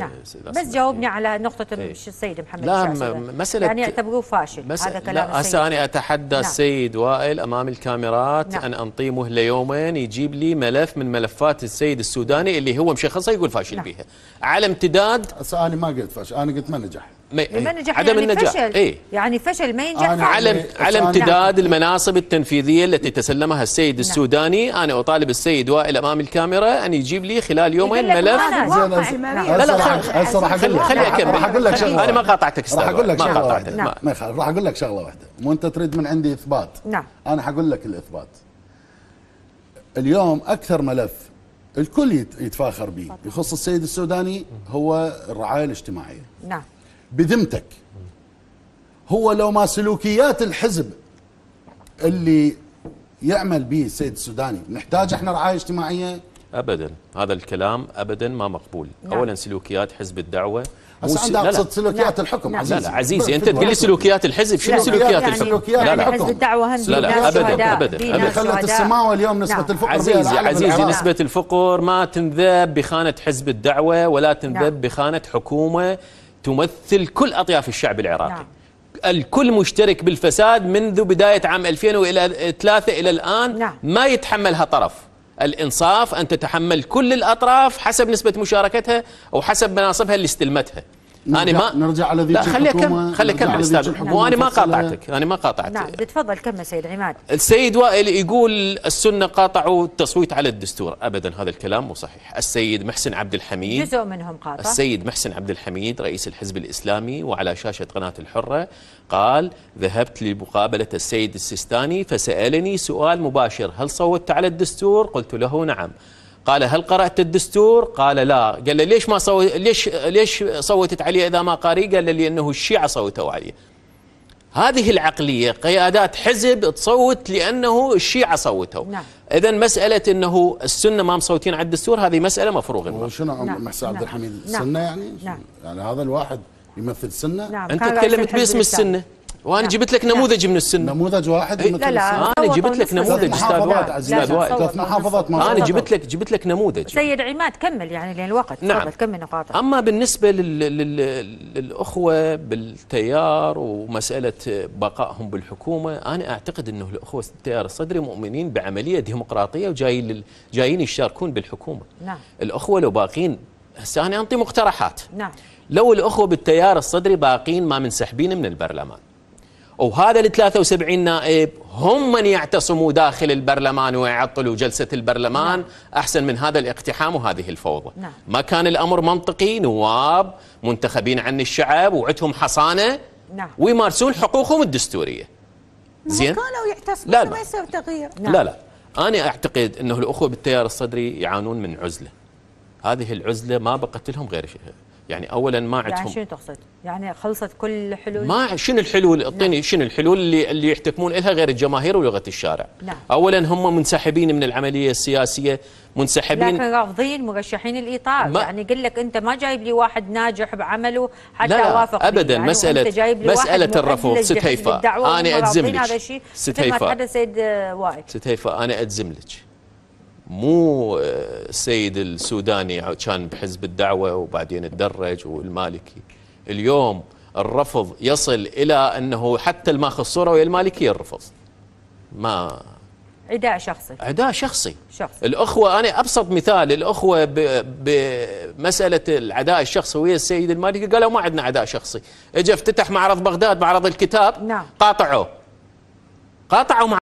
نعم بس جاوبني على نقطة طيب. السيد محمد لا مسألة يعني اعتبروه فاشل مس... هذا كلام هسه أنا أتحدى نعم. السيد وائل أمام الكاميرات نعم. أن أنطيه مهلة يومين يجيب لي ملف من ملفات السيد السوداني اللي هو مشخصه يقول فاشل نعم. بيها على امتداد هسه أنا ما قلت فاشل أنا قلت ما نجح يعني ما نجح عدم يعني النجاح فشل إيه؟ يعني فشل ما ينجح على على امتداد المناصب التنفيذيه التي تسلمها السيد نعم. السوداني انا اطالب السيد وائل امام الكاميرا ان يجيب لي خلال يومين ملف لا لا راح اقول لك خلي اكمل راح اقول لك شغله انا ما قاطعتك استاذ راح اقول لك شغله ما يخالف راح اقول لك شغله واحده مو انت تريد من عندي اثبات نعم انا حقول لك الاثبات اليوم اكثر ملف الكل يتفاخر به يخص السيد السوداني هو الرعايه الاجتماعيه نعم بذمتك هو لو ما سلوكيات الحزب اللي يعمل به السيد السوداني نحتاج احنا رعايه اجتماعيه ابدا هذا الكلام ابدا ما مقبول نعم. اولا سلوكيات حزب الدعوه بس س... اقصد سلوكيات نعم. الحكم نعم. عزيزي لا لا عزيزي انت تقول لي سلوكيات الحزب شنو سلوكيات يعني الحكم لا لا حزب الدعوه لا لا ابدا ابدا اللي خلت السماوه اليوم نسبه نعم. الفقر عزيزي عزيزي نسبه الفقر ما تنذب بخانه حزب الدعوه ولا تنذب نعم. بخانه حكومه تمثل كل أطياف الشعب العراقي نعم. الكل مشترك بالفساد منذ بداية عام 2000 وإلى 3 إلى الآن نعم. ما يتحملها طرف الإنصاف أن تتحمل كل الأطراف حسب نسبة مشاركتها أو حسب مناصبها اللي استلمتها انا ما نرجع على ذيك خلي اكمل خلي اكمل استاذ وانا ما قاطعتك انا ما قاطعتك نعم تفضل كمل سيد عماد السيد وائل يقول السنه قاطعوا التصويت على الدستور ابدا هذا الكلام مو صحيح السيد محسن عبد الحميد جزء منهم قاطع السيد محسن عبد الحميد رئيس الحزب الاسلامي وعلى شاشه قناه الحره قال ذهبت لمقابله السيد السيستاني فسالني سؤال مباشر هل صوتت على الدستور قلت له نعم قال هل قرأت الدستور قال لا قال له ليش ما صوت ليش ليش صوتت عليه إذا ما قاري قال له لأنه الشيعة صوتوا عليه هذه العقلية قيادات حزب تصوت لأنه الشيعة صوتوا نعم. إذا مسألة أنه السنة ما مصوتين على الدستور هذه مسألة مفروغ منها شنو نعم. محسن عبد نعم. الحميد نعم. سنة يعني نعم. يعني هذا الواحد يمثل سنة نعم. أنت تكلمت باسم السنة وانا نعم. جبت لك نعم. نموذج نعم. من السنه نموذج واحد إيه، من لا لا انا جبت لك نموذج استاذ وائل استاذ وائل ثلاث محافظات انا جبت لك جبت لك نموذج سيد عماد كمل يعني لان الوقت نعم كمل نقاطك اما بالنسبه لل... لل... للاخوه بالتيار ومساله بقائهم بالحكومه انا اعتقد انه الاخوه التيار الصدري مؤمنين بعمليه ديمقراطيه وجايين لل... جايين يشاركون بالحكومه نعم الاخوه لو باقين هسه انا انطي مقترحات نعم لو الاخوه بالتيار الصدري باقين ما منسحبين من البرلمان وهذا ال 73 نائب هم من يعتصموا داخل البرلمان ويعطلوا جلسة البرلمان نعم. أحسن من هذا الاقتحام وهذه الفوضى نعم. ما كان الأمر منطقي نواب منتخبين عن الشعب وعندهم حصانة نعم. ويمارسون حقوقهم الدستورية زين كانوا يعتصمون لا ما يصير تغيير نعم. لا لا أنا أعتقد أنه الأخوة بالتيار الصدري يعانون من عزلة هذه العزلة ما بقت لهم غير شيء يعني اولا ما يعني عندهم يعني شنو تقصد؟ يعني خلصت كل الحلول؟ ما شنو الحلول؟ نعم. اعطيني شنو الحلول اللي اللي يحتكمون لها غير الجماهير ولغه الشارع؟ نعم اولا هم منسحبين من العمليه السياسيه منسحبين لكن رافضين مرشحين الايطاع يعني قل لك انت ما جايب لي واحد ناجح بعمله حتى لا ابدا يعني مساله جايب لي مساله الرفض ست هيفاء انا اجزم لك ست هيفاء ست هيفاء انا اجزم لك مو السيد آه، السوداني كان بحزب الدعوة وبعدين الدرج والمالكي اليوم الرفض يصل إلى أنه حتى الماخذ صورة ويا المالكية الرفض ما عداء شخصي عداء شخصي شخصي الأخوة أنا أبسط مثال الأخوة بمسألة العداء الشخصي ويا السيد المالكي قالوا ما عندنا عداء شخصي اجى افتتح معرض بغداد معرض الكتاب نعم قاطعوه قاطعوا مع